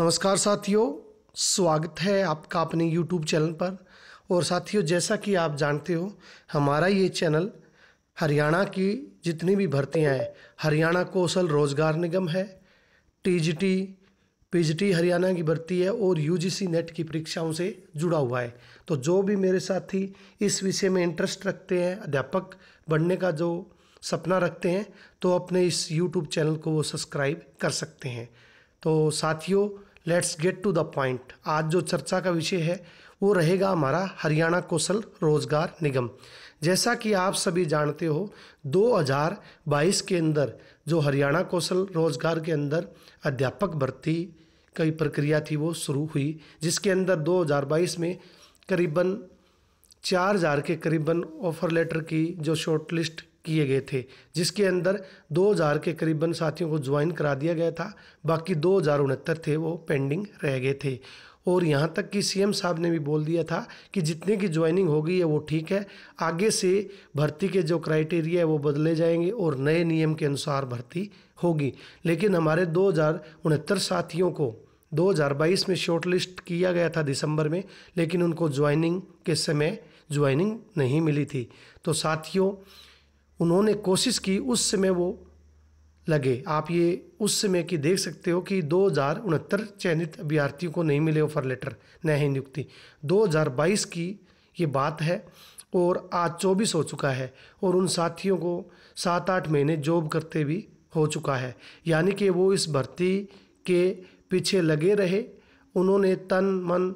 नमस्कार साथियों स्वागत है आपका अपने YouTube चैनल पर और साथियों जैसा कि आप जानते हो हमारा ये चैनल हरियाणा की जितनी भी भर्तियां हैं हरियाणा कौशल रोजगार निगम है टीजीटी पीजीटी हरियाणा की भर्ती है और यूजीसी नेट की परीक्षाओं से जुड़ा हुआ है तो जो भी मेरे साथी इस विषय में इंटरेस्ट रखते हैं अध्यापक बनने का जो सपना रखते हैं तो अपने इस यूट्यूब चैनल को वो सब्सक्राइब कर सकते हैं तो साथियों let's get to the point आज जो चर्चा का विषय है वो रहेगा हमारा हरियाणा कौशल रोजगार निगम जैसा कि आप सभी जानते हो 2022 के अंदर जो हरियाणा कौशल रोजगार के अंदर अध्यापक भर्ती की प्रक्रिया थी वो शुरू हुई जिसके अंदर 2022 में करीबन चार हज़ार के करीबन ऑफर लेटर की जो शॉर्ट लिस्ट किए गए थे जिसके अंदर 2000 के करीबन साथियों को ज्वाइन करा दिया गया था बाकी दो थे वो पेंडिंग रह गए थे और यहाँ तक कि सीएम साहब ने भी बोल दिया था कि जितने की ज्वाइनिंग हो गई है वो ठीक है आगे से भर्ती के जो क्राइटेरिया है वो बदले जाएंगे और नए नियम के अनुसार भर्ती होगी लेकिन हमारे दो साथियों को 2022 में शॉर्टलिस्ट किया गया था दिसंबर में लेकिन उनको ज्वाइनिंग के समय ज्वाइनिंग नहीं मिली थी तो साथियों उन्होंने कोशिश की उस समय वो लगे आप ये उस समय की देख सकते हो कि दो चयनित अभ्यर्थियों को नहीं मिले ऑफर लेटर न ही नियुक्ति 2022 की ये बात है और आज चौबीस हो चुका है और उन साथियों को सात आठ महीने जॉब करते भी हो चुका है यानी कि वो इस भर्ती के पीछे लगे रहे उन्होंने तन मन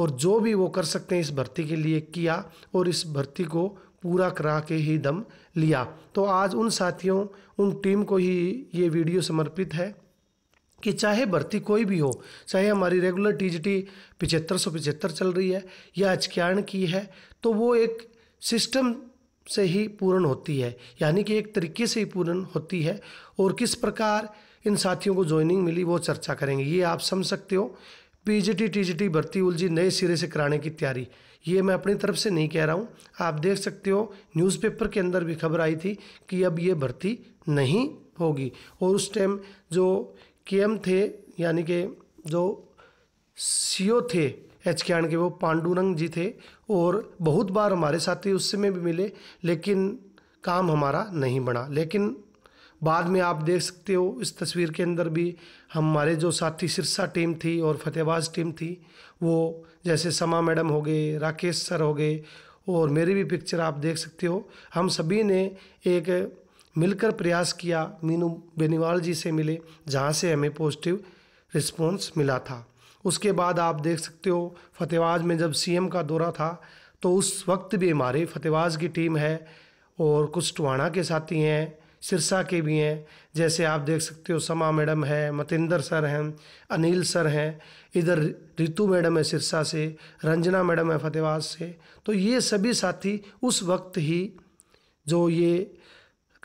और जो भी वो कर सकते हैं इस भर्ती के लिए किया और इस भर्ती को पूरा करा के ही दम लिया तो आज उन साथियों उन टीम को ही ये वीडियो समर्पित है कि चाहे भर्ती कोई भी हो चाहे हमारी रेगुलर टी जी टी पिचहत्तर सौ पिचहत्तर चल रही है या अचक्याण की है तो वो एक सिस्टम से ही पूर्ण होती है यानी कि एक तरीके से ही पूर्ण होती है और किस प्रकार इन साथियों को ज्वाइनिंग मिली वो चर्चा करेंगे ये आप समझ सकते हो P G T T G T भर्ती उलझी नए सिरे से कराने की तैयारी ये मैं अपनी तरफ से नहीं कह रहा हूँ आप देख सकते हो न्यूज़पेपर के अंदर भी खबर आई थी कि अब ये भर्ती नहीं होगी और उस टाइम जो के थे यानी कि जो सी थे एच के के वो पांडुरंग जी थे और बहुत बार हमारे साथी उस समय भी मिले लेकिन काम हमारा नहीं बना लेकिन बाद में आप देख सकते हो इस तस्वीर के अंदर भी हमारे जो साथी सिरसा टीम थी और फतेहबाज टीम थी वो जैसे समा मैडम हो गए राकेश सर हो गए और मेरी भी पिक्चर आप देख सकते हो हम सभी ने एक मिलकर प्रयास किया मीनू बेनीवाल जी से मिले जहाँ से हमें पॉजिटिव रिस्पॉन्स मिला था उसके बाद आप देख सकते हो फतेहबाज में जब सी का दौरा था तो उस वक्त भी हमारे फतेहबाज की टीम है और कुछ टुवाणा के साथी हैं सिरसा के भी हैं जैसे आप देख सकते हो समा मैडम है मतिंदर सर हैं अनिल सर हैं इधर रितु मैडम है सिरसा से रंजना मैडम है फतेहवाज से तो ये सभी साथी उस वक्त ही जो ये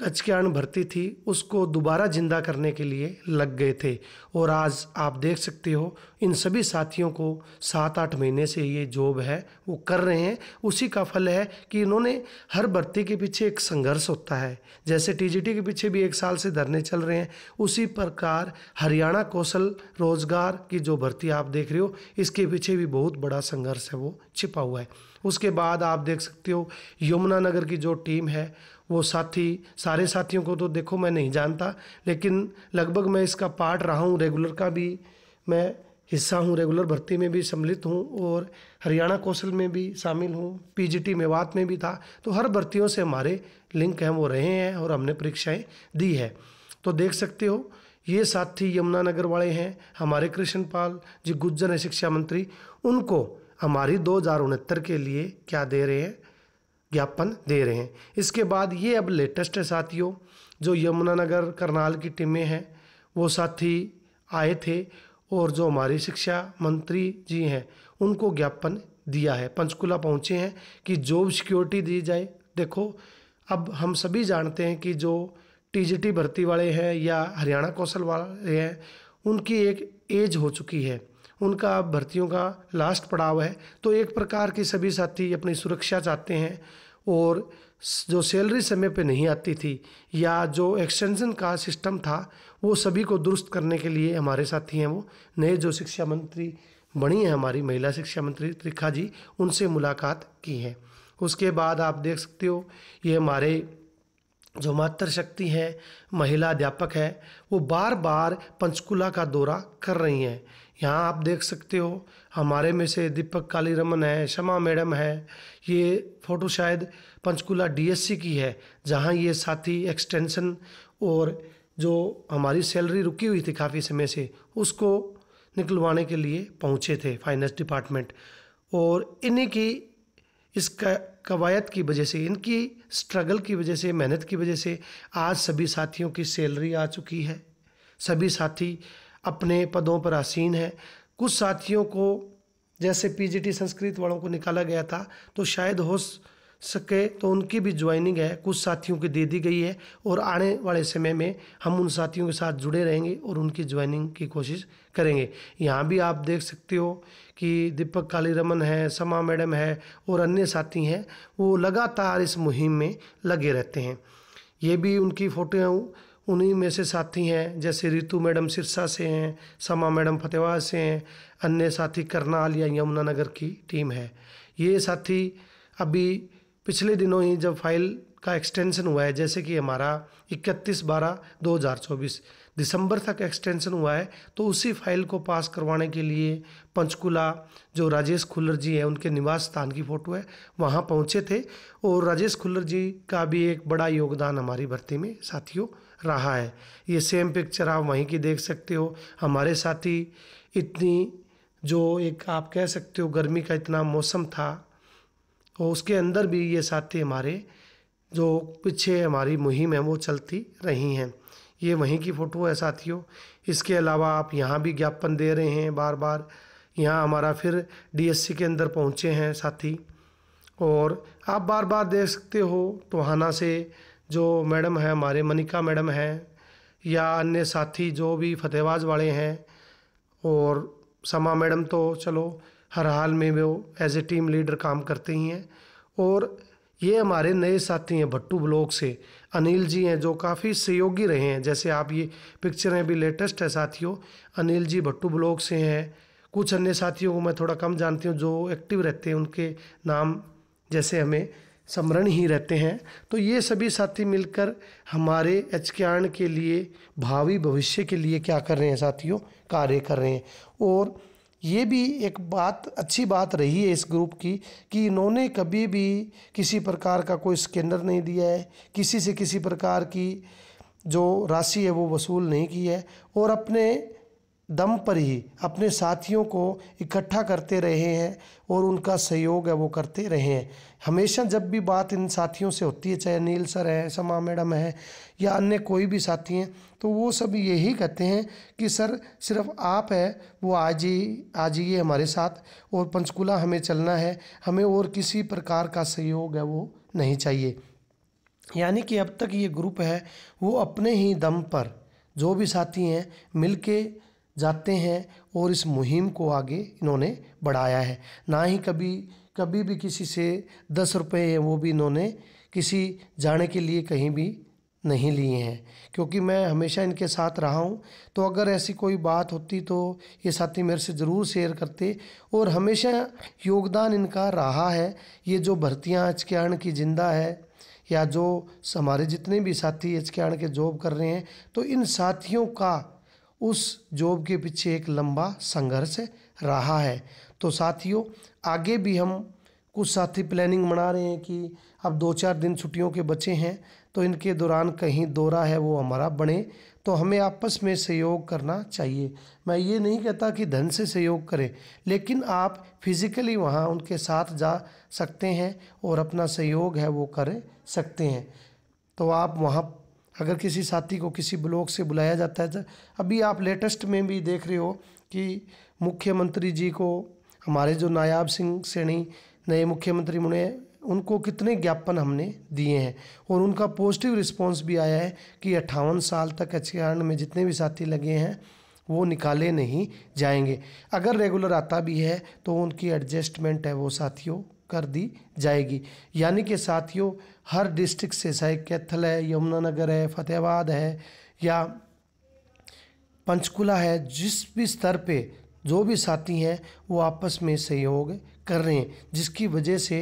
कचकियाण भर्ती थी उसको दोबारा ज़िंदा करने के लिए लग गए थे और आज आप देख सकते हो इन सभी साथियों को सात आठ महीने से ये जॉब है वो कर रहे हैं उसी का फल है कि इन्होंने हर भर्ती के पीछे एक संघर्ष होता है जैसे टीजीटी के पीछे भी एक साल से धरने चल रहे हैं उसी प्रकार हरियाणा कौशल रोजगार की जो भर्ती आप देख रहे हो इसके पीछे भी बहुत बड़ा संघर्ष है वो छिपा हुआ है उसके बाद आप देख सकते हो यमुनानगर की जो टीम है वो साथी सारे साथियों को तो देखो मैं नहीं जानता लेकिन लगभग मैं इसका पार्ट रहा हूँ रेगुलर का भी मैं हिस्सा हूँ रेगुलर भर्ती में भी सम्मिलित हूँ और हरियाणा कौशल में भी शामिल हूँ पीजीटी मेवात में भी था तो हर भर्तियों से हमारे लिंक हैं वो रहे हैं और हमने परीक्षाएं दी है तो देख सकते हो ये साथी यमुनानगर वाले हैं हमारे कृष्ण पाल जी गुज्जर हैं शिक्षा मंत्री उनको हमारी दो हज़ार उनहत्तर के लिए क्या दे रहे हैं ज्ञापन दे रहे हैं इसके बाद ये अब लेटेस्ट है साथियों जो यमुनानगर करनाल की टीमें हैं वो साथी आए थे और जो हमारी शिक्षा मंत्री जी हैं उनको ज्ञापन दिया है पंचकुला पहुँचे हैं कि जॉब सिक्योरिटी दी जाए देखो अब हम सभी जानते हैं कि जो टीजीटी भर्ती वाले हैं या हरियाणा कौशल वाले हैं उनकी एक एज हो चुकी है उनका अब भर्तियों का लास्ट पड़ाव है तो एक प्रकार के सभी साथी अपनी सुरक्षा चाहते हैं और जो सैलरी समय पे नहीं आती थी या जो एक्सटेंशन का सिस्टम था वो सभी को दुरुस्त करने के लिए हमारे साथी हैं वो नए जो शिक्षा मंत्री बनी है हमारी महिला शिक्षा मंत्री त्रिखा जी उनसे मुलाकात की है उसके बाद आप देख सकते हो ये हमारे जो मातृशक्ति हैं महिला अध्यापक है वो बार बार पंचकुला का दौरा कर रही हैं यहाँ आप देख सकते हो हमारे में से दीपक काली रमन है शमा मैडम है ये फ़ोटो शायद पंचकुला डीएससी की है जहाँ ये साथी एक्सटेंशन और जो हमारी सैलरी रुकी हुई थी काफ़ी समय से उसको निकलवाने के लिए पहुँचे थे फाइनेंस डिपार्टमेंट और इन्हीं की इसका कवायद की वजह से इनकी स्ट्रगल की वजह से मेहनत की वजह से आज सभी साथियों की सैलरी आ चुकी है सभी साथी अपने पदों पर आसीन हैं कुछ साथियों को जैसे पीजीटी संस्कृत वालों को निकाला गया था तो शायद हो सके तो उनकी भी ज्वाइनिंग है कुछ साथियों की दे दी गई है और आने वाले समय में हम उन साथियों के साथ जुड़े रहेंगे और उनकी ज्वाइनिंग की कोशिश करेंगे यहाँ भी आप देख सकते हो कि दीपक काली रमन है समा मैडम है और अन्य साथी हैं वो लगातार इस मुहिम में लगे रहते हैं ये भी उनकी फ़ोटो उन्हीं में से साथी हैं जैसे रितु मैडम सिरसा से हैं समा मैडम फतेहवा से हैं अन्य साथी करनाल या यमुनानगर की टीम है ये साथी अभी पिछले दिनों ही जब फाइल का एक्सटेंशन हुआ है जैसे कि हमारा 31 बारह 2024 दिसंबर तक एक्सटेंशन हुआ है तो उसी फाइल को पास करवाने के लिए पंचकुला जो राजेश खुल्लर जी हैं उनके निवास स्थान की फ़ोटो है वहाँ पहुँचे थे और राजेश खुल्लर जी का भी एक बड़ा योगदान हमारी भर्ती में साथियों रहा है ये सेम पिक्चर आप वहीं की देख सकते हो हमारे साथी इतनी जो एक आप कह सकते हो गर्मी का इतना मौसम था और उसके अंदर भी ये साथी हमारे जो पीछे हमारी मुहिम है वो चलती रही हैं ये वहीं की फ़ोटो है साथियों इसके अलावा आप यहाँ भी ज्ञापन दे रहे हैं बार बार यहाँ हमारा फिर डीएससी के अंदर पहुँचे हैं साथी और आप बार बार देख सकते हो टोहाना से जो मैडम है हमारे मनिका मैडम हैं या अन्य साथी जो भी फतेहबाज वाले हैं और समा मैडम तो चलो हर हाल में वो एज ए टीम लीडर काम करते ही हैं और ये हमारे नए साथी हैं भट्टू ब्लॉक से अनिल जी हैं जो काफ़ी सहयोगी रहे हैं जैसे आप ये पिक्चर हैं भी लेटेस्ट है साथियों अनिल जी भट्टू ब्लॉक से हैं कुछ अन्य साथियों को मैं थोड़ा कम जानती हूँ जो एक्टिव रहते हैं उनके नाम जैसे हमें समरण ही रहते हैं तो ये सभी साथी मिलकर हमारे एच के के लिए भावी भविष्य के लिए क्या कर रहे हैं साथियों कार्य कर रहे हैं और ये भी एक बात अच्छी बात रही है इस ग्रुप की कि इन्होंने कभी भी किसी प्रकार का कोई स्कैनर नहीं दिया है किसी से किसी प्रकार की जो राशि है वो वसूल नहीं की है और अपने दम पर ही अपने साथियों को इकट्ठा करते रहे हैं और उनका सहयोग है वो करते रहे हैं हमेशा जब भी बात इन साथियों से होती है चाहे नील सर है समा मैडम है या अन्य कोई भी साथी हैं तो वो सब यही कहते हैं कि सर सिर्फ आप है वो आज ही आज ही हमारे साथ और पंचकूला हमें चलना है हमें और किसी प्रकार का सहयोग है वो नहीं चाहिए यानी कि अब तक ये ग्रुप है वो अपने ही दम पर जो भी साथी हैं मिलके जाते हैं और इस मुहिम को आगे इन्होंने बढ़ाया है ना ही कभी कभी भी किसी से दस रुपये हैं वो भी इन्होंने किसी जाने के लिए कहीं भी नहीं लिए हैं क्योंकि मैं हमेशा इनके साथ रहा हूँ तो अगर ऐसी कोई बात होती तो ये साथी मेरे से ज़रूर शेयर करते और हमेशा योगदान इनका रहा है ये जो भर्तियाँ आज के अण की जिंदा है या जो हमारे जितने भी साथी एच के के जॉब कर रहे हैं तो इन साथियों का उस जॉब के पीछे एक लंबा संघर्ष रहा है तो साथियों आगे भी हम कुछ साथी प्लानिंग बना रहे हैं कि अब दो चार दिन छुट्टियों के बचे हैं तो इनके दौरान कहीं दौरा है वो हमारा बने तो हमें आपस में सहयोग करना चाहिए मैं ये नहीं कहता कि धन से सहयोग करें लेकिन आप फिज़िकली वहाँ उनके साथ जा सकते हैं और अपना सहयोग है वो कर सकते हैं तो आप वहाँ अगर किसी साथी को किसी ब्लॉक से बुलाया जाता है तो अभी आप लेटेस्ट में भी देख रहे हो कि मुख्यमंत्री जी को हमारे जो नायाब सिंह सैनी नए मुख्यमंत्री मुने उनको कितने ज्ञापन हमने दिए हैं और उनका पॉजिटिव रिस्पांस भी आया है कि अट्ठावन साल तक एच में जितने भी साथी लगे हैं वो निकाले नहीं जाएंगे अगर रेगुलर आता भी है तो उनकी एडजस्टमेंट है वो साथियों कर दी जाएगी यानी कि साथियों हर डिस्ट्रिक्ट से चाहे कैथल है यमुनानगर है फतेहाबाद है या पंचकुला है जिस भी स्तर पे जो भी साथी हैं वो आपस में सहयोग कर रहे हैं जिसकी वजह से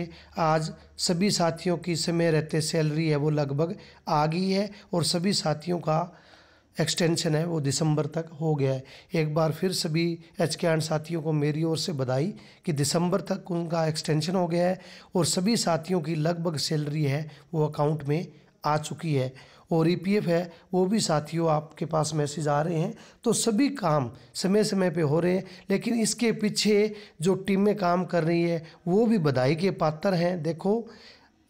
आज सभी साथियों की समय रहते सैलरी है वो लगभग आ गई है और सभी साथियों का एक्सटेंशन है वो दिसंबर तक हो गया है एक बार फिर सभी एच के एंड साथियों को मेरी ओर से बधाई कि दिसंबर तक उनका एक्सटेंशन हो गया है और सभी साथियों की लगभग सैलरी है वो अकाउंट में आ चुकी है और ई पी एफ है वो भी साथियों आपके पास मैसेज आ रहे हैं तो सभी काम समय समय पे हो रहे हैं लेकिन इसके पीछे जो टीमें काम कर रही है वो भी बधाई के पात्र हैं देखो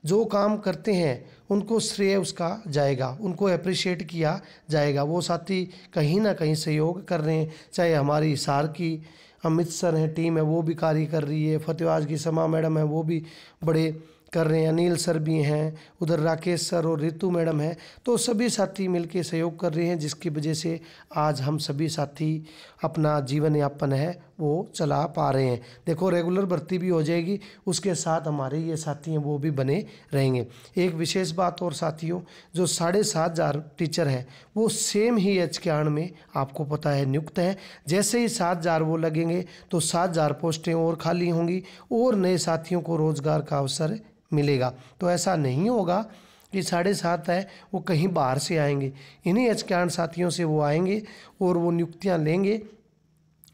जो काम करते हैं उनको श्रेय उसका जाएगा उनको अप्रिशिएट किया जाएगा वो साथी कहीं ना कहीं सहयोग कर रहे हैं चाहे हमारी सार की अमित सर हैं टीम है वो भी कार्य कर रही है फतेहवाज की समा मैडम है वो भी बड़े कर रहे हैं अनिल सर भी हैं उधर राकेश सर और रितु मैडम हैं तो सभी साथी मिलकर सहयोग कर रहे हैं जिसकी वजह से आज हम सभी साथी अपना जीवन यापन है वो चला पा रहे हैं देखो रेगुलर भर्ती भी हो जाएगी उसके साथ हमारे ये साथी हैं वो भी बने रहेंगे एक विशेष बात और साथियों जो साढ़े सात हज़ार टीचर हैं वो सेम ही एच के आण में आपको पता है नियुक्त है जैसे ही सात हज़ार वो लगेंगे तो सात हज़ार पोस्टें और खाली होंगी और नए साथियों को रोज़गार का अवसर मिलेगा तो ऐसा नहीं होगा कि साढ़े सात है वो कहीं बाहर से आएंगे इन्हीं एच के आण साथियों से वो आएंगे और वो नियुक्तियाँ लेंगे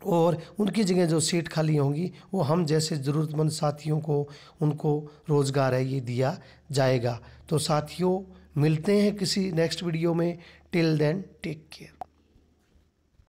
और उनकी जगह जो सीट खाली होंगी वो हम जैसे ज़रूरतमंद साथियों को उनको रोज़गार है ये दिया जाएगा तो साथियों मिलते हैं किसी नेक्स्ट वीडियो में टिल देन टेक केयर